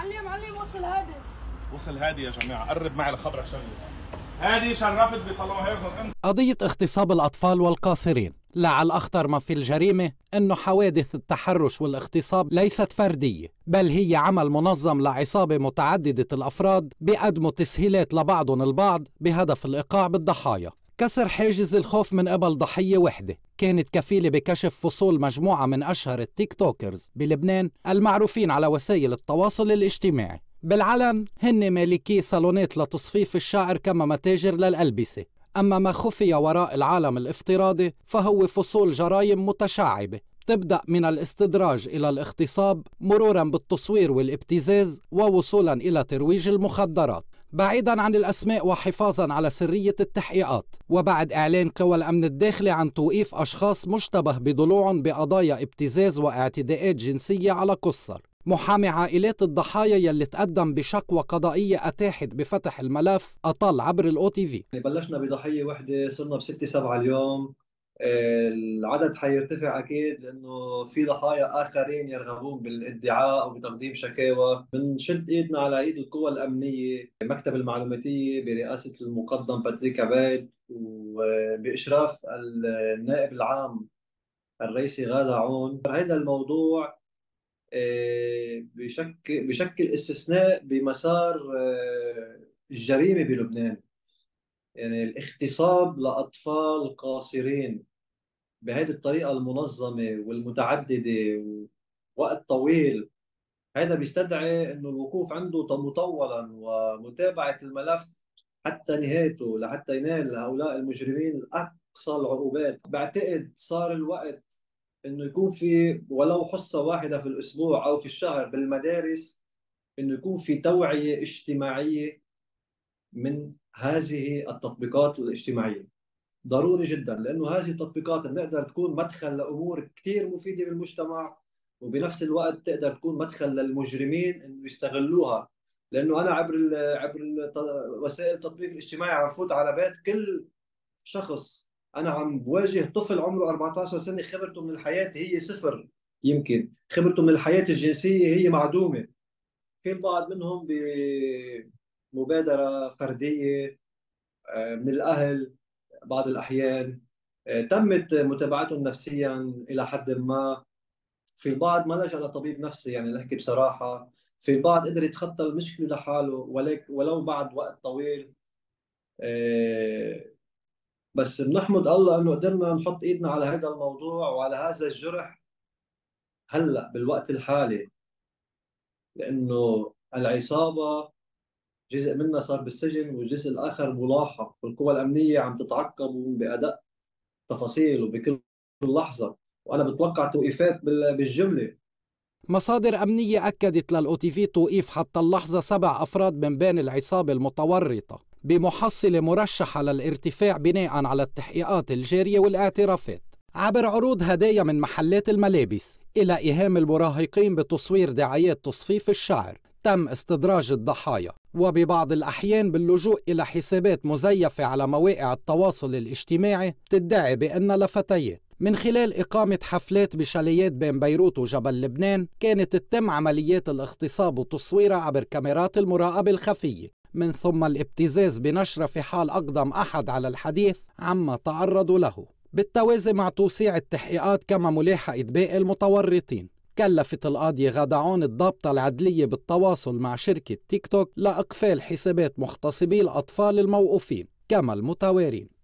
معلم معلم وصل هادي وصل هادي يا جماعه قرب معي لخبرك شغله هادي شرفت بصلاة هيرزن امتى قضية اغتصاب الأطفال والقاصرين لعل أخطر ما في الجريمة أنه حوادث التحرش والاغتصاب ليست فردية بل هي عمل منظم لعصابة متعددة الأفراد بقدموا تسهيلات لبعضهم البعض بهدف الإيقاع بالضحايا كسر حاجز الخوف من قبل ضحية وحدة كانت كفيلة بكشف فصول مجموعة من أشهر التيك توكرز بلبنان المعروفين على وسائل التواصل الاجتماعي بالعلن هن مالكي صالونات لتصفيف الشعر كما متاجر للألبسة أما ما خفي وراء العالم الافتراضي فهو فصول جرائم متشعبة تبدأ من الاستدراج إلى الاغتصاب مرورا بالتصوير والابتزاز ووصولا إلى ترويج المخدرات بعيدا عن الأسماء وحفاظا على سرية التحقيقات وبعد إعلان قوى الأمن الداخلي عن توقيف أشخاص مشتبه بضلوع بقضايا ابتزاز واعتداءات جنسية على قصر محامي عائلات الضحايا يلي تقدم بشكوى قضائية أتاحت بفتح الملف أطال عبر الأو تي في بلشنا بضحية وحدة صرنا بستة سبعة اليوم العدد حيرتفع اكيد لانه في ضحايا اخرين يرغبون بالادعاء وبتقديم شكاوى، بنشد ايدنا على ايد القوى الامنيه، مكتب المعلوماتيه برئاسه المقدم باتريك عبيد وباشراف النائب العام الرئيسي غادة عون، هذا الموضوع آه، بشكل بشكل استثناء بمسار آه، الجريمه بلبنان يعني الاغتصاب لاطفال قاصرين بهذه الطريقه المنظمه والمتعدده ووقت طويل هذا بيستدعي انه الوقوف عنده مطولا ومتابعه الملف حتى نهايته لحتى ينال هؤلاء المجرمين اقصى العقوبات بعتقد صار الوقت انه يكون في ولو حصه واحده في الاسبوع او في الشهر بالمدارس انه يكون في توعيه اجتماعيه من هذه التطبيقات الاجتماعيه ضروري جدا لانه هذه التطبيقات بنقدر تكون مدخل لامور كثير مفيده بالمجتمع وبنفس الوقت تقدر تكون مدخل للمجرمين انه يستغلوها لانه انا عبر الـ عبر الـ وسائل التطبيق الاجتماعي عم فوت على بيت كل شخص انا عم بواجه طفل عمره 14 سنه خبرته من الحياه هي صفر يمكن خبرته من الحياه الجنسيه هي معدومه في البعض منهم بمبادره فرديه آه، من الاهل بعض الأحيان آه، تمت متابعتهم نفسيا إلى حد ما في البعض ما لجأ لطبيب نفسي يعني نحكي بصراحة في البعض قدر يتخطى المشكلة لحاله ولو بعد وقت طويل آه، بس بنحمد الله انه قدرنا نحط ايدنا على هذا الموضوع وعلى هذا الجرح هلا بالوقت الحالي لانه العصابه جزء منها صار بالسجن والجزء الاخر ملاحق والقوى الامنيه عم تتعقب بادق تفاصيل وبكل لحظه وانا بتوقع توقيفات بالجمله مصادر أمنية أكدت للأو تي في توقيف حتى اللحظة سبع أفراد من بين العصابة المتورطة بمحصلة مرشحة للارتفاع بناء على التحقيقات الجارية والاعترافات عبر عروض هدايا من محلات الملابس إلى إيهام المراهقين بتصوير دعايات تصفيف الشعر تم استدراج الضحايا وببعض الأحيان باللجوء إلى حسابات مزيفة على مواقع التواصل الاجتماعي تدعي بأن لفتيات من خلال إقامة حفلات بشاليات بين بيروت وجبل لبنان كانت تتم عمليات الاغتصاب وتصويرها عبر كاميرات المراقبة الخفية من ثم الابتزاز بنشرة في حال أقدم أحد على الحديث عما تعرضوا له بالتوازي مع توسيع التحقيقات كما ملاحقة باقي المتورطين كلفت القاضية غدعون الضابطة العدلية بالتواصل مع شركة تيك توك لإقفال حسابات مغتصبي الأطفال الموقوفين كما المتوارين